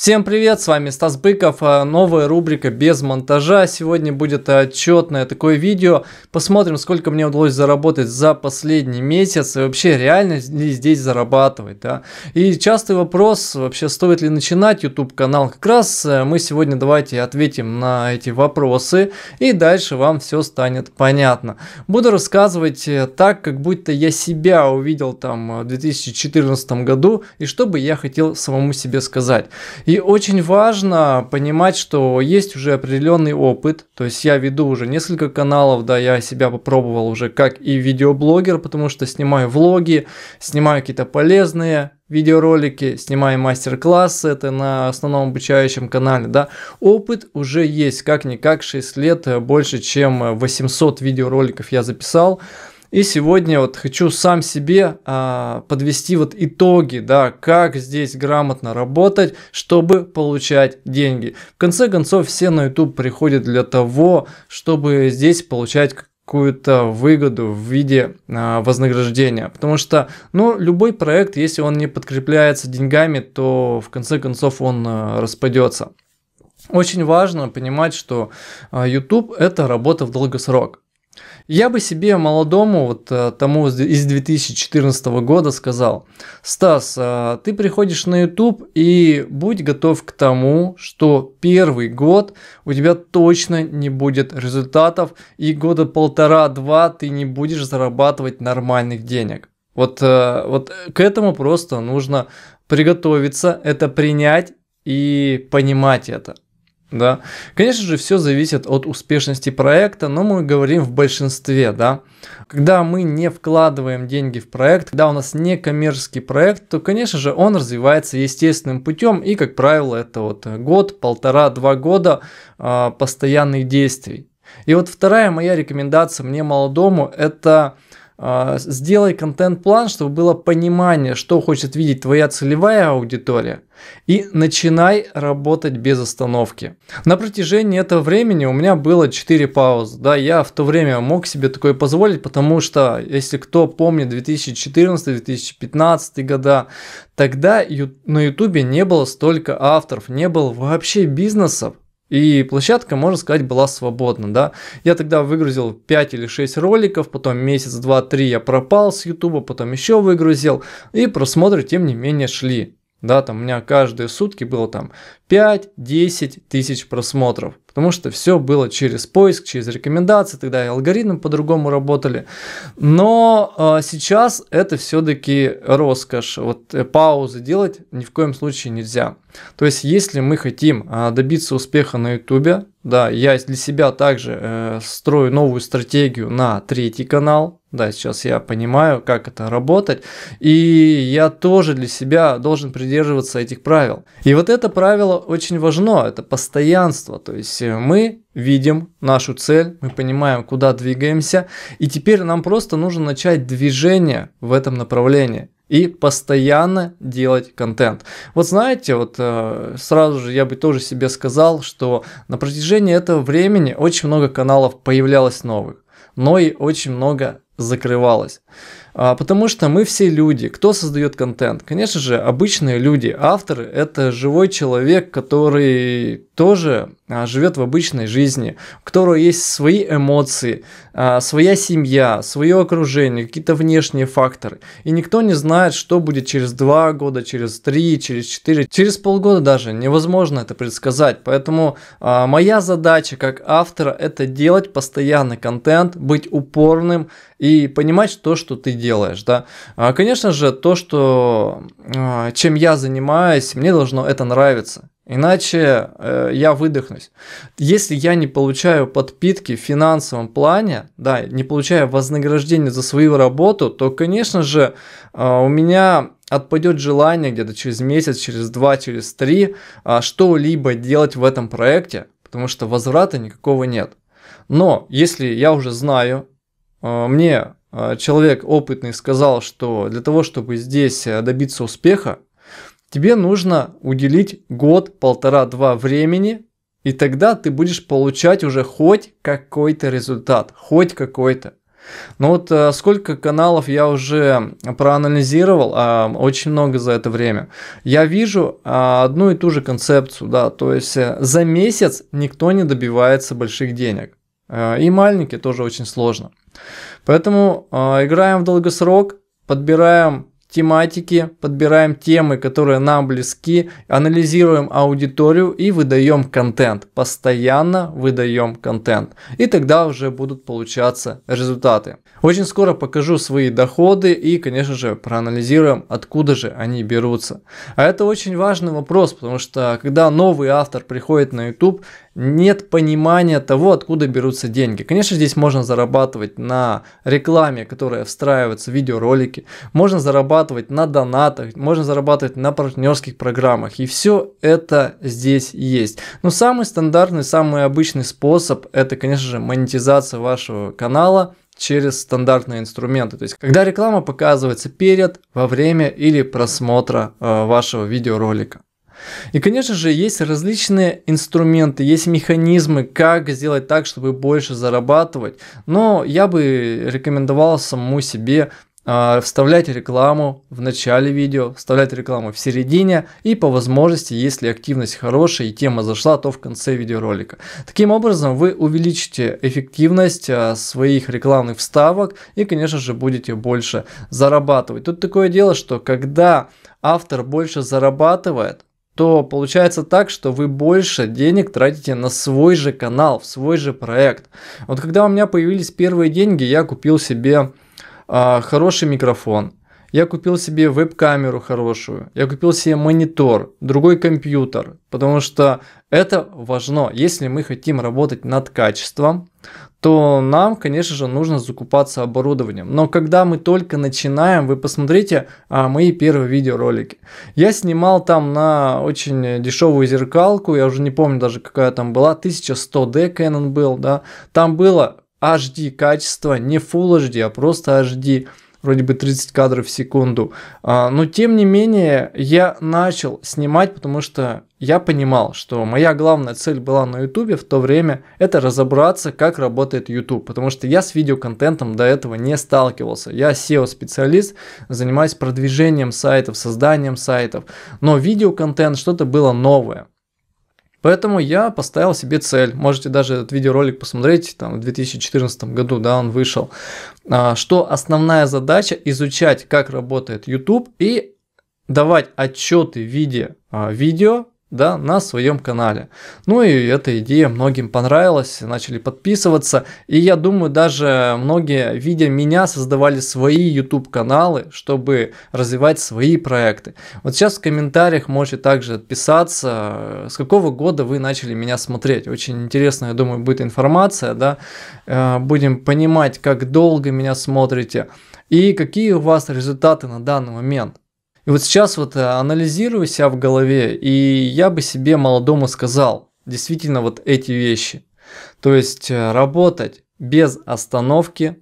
Всем привет, с вами Стас Быков, а новая рубрика без монтажа. Сегодня будет отчетное такое видео. Посмотрим, сколько мне удалось заработать за последний месяц и вообще реально ли здесь зарабатывать. Да? И частый вопрос, вообще стоит ли начинать YouTube канал. Как раз э, мы сегодня давайте ответим на эти вопросы и дальше вам все станет понятно. Буду рассказывать э, так, как будто я себя увидел там э, в 2014 году и что бы я хотел самому себе сказать. И очень важно понимать, что есть уже определенный опыт, то есть я веду уже несколько каналов, да, я себя попробовал уже как и видеоблогер, потому что снимаю влоги, снимаю какие-то полезные видеоролики, снимаю мастер-классы, это на основном обучающем канале, да, опыт уже есть, как-никак 6 лет, э, больше чем 800 видеороликов я записал, и сегодня вот хочу сам себе а, подвести вот итоги, да, как здесь грамотно работать, чтобы получать деньги. В конце концов, все на YouTube приходят для того, чтобы здесь получать какую-то выгоду в виде а, вознаграждения. Потому что, ну, любой проект, если он не подкрепляется деньгами, то в конце концов он а, распадется. Очень важно понимать, что а, YouTube это работа в долгосрок. Я бы себе молодому, вот э, тому из 2014 года сказал, Стас, э, ты приходишь на YouTube и будь готов к тому, что первый год у тебя точно не будет результатов и года полтора-два ты не будешь зарабатывать нормальных денег. Вот, э, вот к этому просто нужно приготовиться, это принять и понимать это. Да. Конечно же, все зависит от успешности проекта, но мы говорим в большинстве, да. Когда мы не вкладываем деньги в проект, когда у нас не коммерческий проект, то, конечно же, он развивается естественным путем и, как правило, это вот год, полтора, два года э, постоянных действий. И вот вторая моя рекомендация мне молодому – это а, сделай контент-план, чтобы было понимание, что хочет видеть твоя целевая аудитория, и начинай работать без остановки. На протяжении этого времени у меня было 4 паузы, да, я в то время мог себе такое позволить, потому что, если кто помнит 2014-2015 года, тогда на ютубе не было столько авторов, не было вообще бизнесов, и площадка, можно сказать, была свободна, да. Я тогда выгрузил 5 или 6 роликов, потом месяц, два, три я пропал с YouTube, потом еще выгрузил, и просмотры, тем не менее, шли. Да, там у меня каждые сутки было там 5-10 тысяч просмотров, потому что все было через поиск, через рекомендации, тогда и алгоритмы по-другому работали. Но э, сейчас это все-таки роскошь, вот э, паузы делать ни в коем случае нельзя. То есть, если мы хотим э, добиться успеха на Ютубе, да, я для себя также э, строю новую стратегию на третий канал, да, сейчас я понимаю, как это работать, и я тоже для себя должен придерживаться этих правил. И вот это правило очень важно, это постоянство, то есть э, мы видим нашу цель, мы понимаем, куда двигаемся, и теперь нам просто нужно начать движение в этом направлении и постоянно делать контент. Вот знаете, вот э, сразу же я бы тоже себе сказал, что на протяжении этого времени очень много каналов появлялось новых, но и очень много закрывалась. А, потому что мы все люди. Кто создает контент? Конечно же, обычные люди. Авторы – это живой человек, который тоже а, живет в обычной жизни, у которого есть свои эмоции, а, своя семья, свое окружение, какие-то внешние факторы. И никто не знает, что будет через два года, через три, через четыре, через полгода даже. Невозможно это предсказать. Поэтому а, моя задача как автора это делать постоянный контент, быть упорным и понимать то, что ты делаешь. Да? Конечно же, то, что, чем я занимаюсь, мне должно это нравиться. Иначе э, я выдохнусь. Если я не получаю подпитки в финансовом плане, да, не получаю вознаграждение за свою работу, то, конечно же, э, у меня отпадет желание где-то через месяц, через два, через три э, что-либо делать в этом проекте, потому что возврата никакого нет. Но если я уже знаю, э, мне э, человек опытный сказал, что для того, чтобы здесь э, добиться успеха, Тебе нужно уделить год, полтора, два времени, и тогда ты будешь получать уже хоть какой-то результат, хоть какой-то. Ну вот э, сколько каналов я уже проанализировал, а, очень много за это время. Я вижу а, одну и ту же концепцию, да, то есть э, за месяц никто не добивается больших денег. Э, и маленькие тоже очень сложно. Поэтому играем в долгосрок, подбираем тематики, подбираем темы, которые нам близки, анализируем аудиторию и выдаем контент. Постоянно выдаем контент. И тогда уже будут получаться результаты. Очень скоро покажу свои доходы и, конечно же, проанализируем, откуда же они берутся. А это очень важный вопрос, потому что когда новый автор приходит на YouTube, нет понимания того, откуда берутся деньги. Конечно, здесь можно зарабатывать на рекламе, которая встраивается в видеоролики, можно зарабатывать на донатах, можно зарабатывать на партнерских программах, и все это здесь есть. Но самый стандартный, самый обычный способ, это, конечно же, монетизация вашего канала через стандартные инструменты. То есть, когда реклама показывается перед, во время или просмотра э, вашего видеоролика. И, конечно же, есть различные инструменты, есть механизмы, как сделать так, чтобы больше зарабатывать. Но я бы рекомендовал самому себе а, вставлять рекламу в начале видео, вставлять рекламу в середине и по возможности, если активность хорошая и тема зашла, то в конце видеоролика. Таким образом вы увеличите эффективность а, своих рекламных вставок и, конечно же, будете больше зарабатывать. Тут такое дело, что когда автор больше зарабатывает, то получается так, что вы больше денег тратите на свой же канал, в свой же проект. Вот когда у меня появились первые деньги, я купил себе э, хороший микрофон, я купил себе веб-камеру хорошую, я купил себе монитор, другой компьютер, потому что это важно. Если мы хотим работать над качеством, то нам, конечно же, нужно закупаться оборудованием. Но когда мы только начинаем, вы посмотрите а, мои первые видеоролики. Я снимал там на очень дешевую зеркалку, я уже не помню даже какая там была, 1100D Canon был, да. Там было HD качество, не Full HD, а просто HD вроде бы 30 кадров в секунду. А, но тем не менее я начал снимать, потому что я понимал, что моя главная цель была на YouTube в то время, это разобраться, как работает YouTube, потому что я с видеоконтентом до этого не сталкивался. Я SEO-специалист, занимаюсь продвижением сайтов, созданием сайтов, но видеоконтент что-то было новое. Поэтому я поставил себе цель. Можете даже этот видеоролик посмотреть, там в 2014 году, да, он вышел. А, что основная задача изучать, как работает YouTube и давать отчеты в виде а, видео да, на своем канале. Ну и эта идея многим понравилась, начали подписываться. И я думаю, даже многие, видя меня, создавали свои YouTube каналы, чтобы развивать свои проекты. Вот сейчас в комментариях можете также отписаться, с какого года вы начали меня смотреть. Очень интересная, я думаю, будет информация, да. Э, будем понимать, как долго меня смотрите и какие у вас результаты на данный момент. И вот сейчас вот э, анализирую себя в голове, и я бы себе молодому сказал действительно вот эти вещи. То есть э, работать без остановки,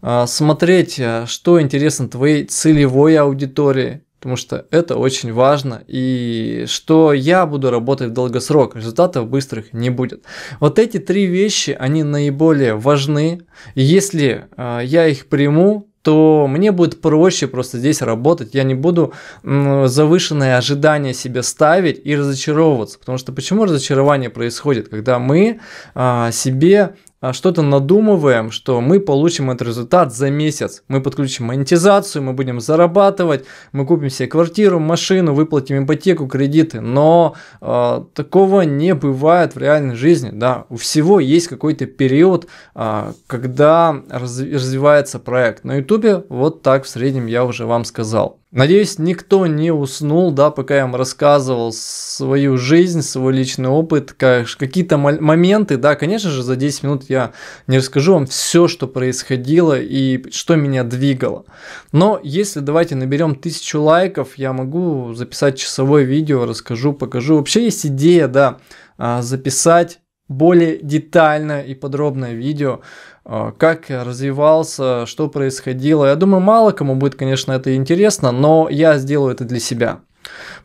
э, смотреть, что интересно твоей целевой аудитории, потому что это очень важно, и что я буду работать в долгосрок, результатов быстрых не будет. Вот эти три вещи, они наиболее важны, и если я их приму, то мне будет проще просто здесь работать. Я не буду завышенные ожидания себе ставить и разочаровываться. Потому что почему разочарование происходит, когда мы а, себе а, что-то надумываем, что мы получим этот результат за месяц. Мы подключим монетизацию, мы будем зарабатывать, мы купим себе квартиру, машину, выплатим ипотеку, кредиты. Но э, такого не бывает в реальной жизни. Да, у всего есть какой-то период, э, когда раз, развивается проект. На ютубе вот так в среднем я уже вам сказал. Надеюсь, никто не уснул, да, пока я вам рассказывал свою жизнь, свой личный опыт, как, какие-то моменты, да, конечно же, за 10 минут я не расскажу вам все, что происходило и что меня двигало. Но если давайте наберем тысячу лайков, я могу записать часовое видео, расскажу, покажу. Вообще есть идея, да, а, записать более детальное и подробное видео, э, как развивался, что происходило. Я думаю, мало кому будет, конечно, это интересно, но я сделаю это для себя.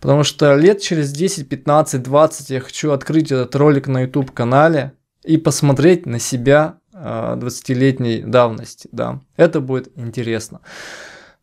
Потому что лет через 10, 15, 20 я хочу открыть этот ролик на YouTube канале и посмотреть на себя 20-летней э, давности. Да, это будет интересно.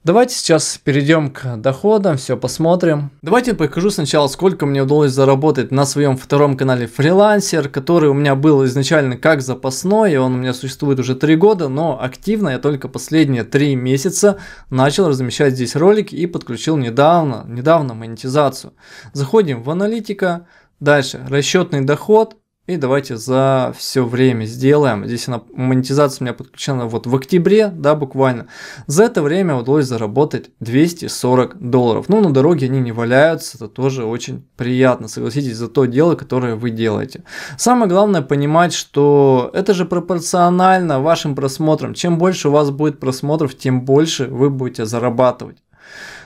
Давайте сейчас перейдем к доходам, все посмотрим. Давайте покажу сначала, сколько мне удалось заработать на своем втором канале фрилансер, который у меня был изначально как запасной, и он у меня существует уже 3 года, но активно я только последние 3 месяца начал размещать здесь ролики и подключил недавно, недавно монетизацию. Заходим в аналитика, дальше расчетный доход, и давайте за все время сделаем. Здесь она, монетизация у меня подключена вот в октябре, да, буквально. За это время удалось заработать 240 долларов. Ну, на дороге они не валяются, это тоже очень приятно, согласитесь, за то дело, которое вы делаете. Самое главное понимать, что это же пропорционально вашим просмотрам. Чем больше у вас будет просмотров, тем больше вы будете зарабатывать.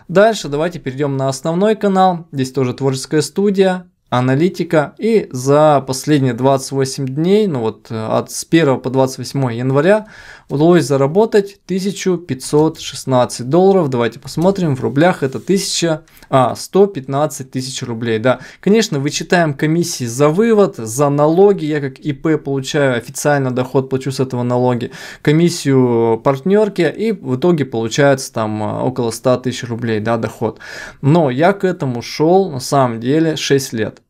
Дальше давайте перейдем на основной канал. Здесь тоже творческая студия аналитика. И за последние 28 дней, ну вот э, от с 1 по 28 января, удалось заработать 1516 долларов. Давайте посмотрим, в рублях это 1000, а, 115 тысяч рублей. Да, конечно, вычитаем комиссии за вывод, за налоги. Я как ИП получаю официально доход, плачу с этого налоги, комиссию партнерки и в итоге получается там э, около 100 тысяч рублей, да, доход. Но я к этому шел на самом деле 6 лет.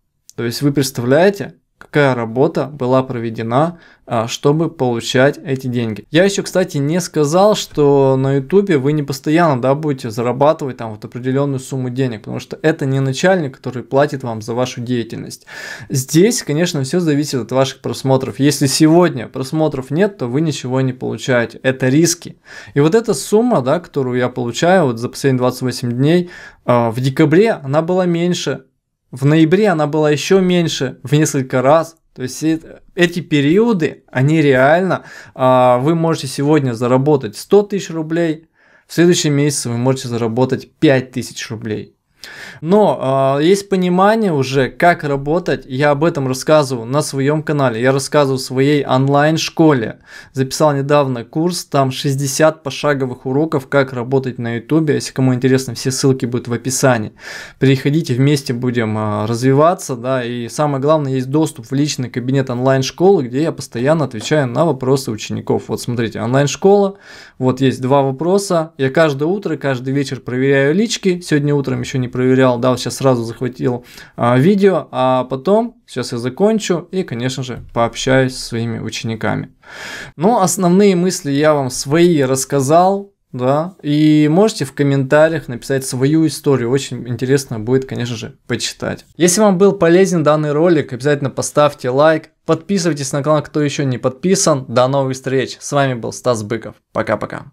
То есть вы представляете, какая работа была проведена, а, чтобы получать эти деньги. Я еще, кстати, не сказал, что на YouTube вы не постоянно да, будете зарабатывать там вот определенную сумму денег, потому что это не начальник, который платит вам за вашу деятельность. Здесь, конечно, все зависит от ваших просмотров. Если сегодня просмотров нет, то вы ничего не получаете. Это риски. И вот эта сумма, да, которую я получаю вот за последние 28 дней, а, в декабре она была меньше, в ноябре она была еще меньше, в несколько раз. То есть эти периоды, они реально, а, вы можете сегодня заработать 100 тысяч рублей, в следующем месяце вы можете заработать 5 тысяч рублей. Но э, есть понимание уже, как работать. Я об этом рассказываю на своем канале. Я рассказываю в своей онлайн-школе. Записал недавно курс, там 60 пошаговых уроков, как работать на YouTube. Если кому интересно, все ссылки будут в описании. Приходите, вместе будем э, развиваться. да. И самое главное, есть доступ в личный кабинет онлайн-школы, где я постоянно отвечаю на вопросы учеников. Вот смотрите, онлайн-школа. Вот есть два вопроса. Я каждое утро, каждый вечер проверяю лички. Сегодня утром еще не проверял, да, вот сейчас сразу захватил а, видео, а потом сейчас я закончу и, конечно же, пообщаюсь со своими учениками. Но ну, основные мысли я вам свои рассказал, да, и можете в комментариях написать свою историю, очень интересно будет, конечно же, почитать. Если вам был полезен данный ролик, обязательно поставьте лайк, подписывайтесь на канал, кто еще не подписан. До новых встреч, с вами был Стас Быков, пока-пока.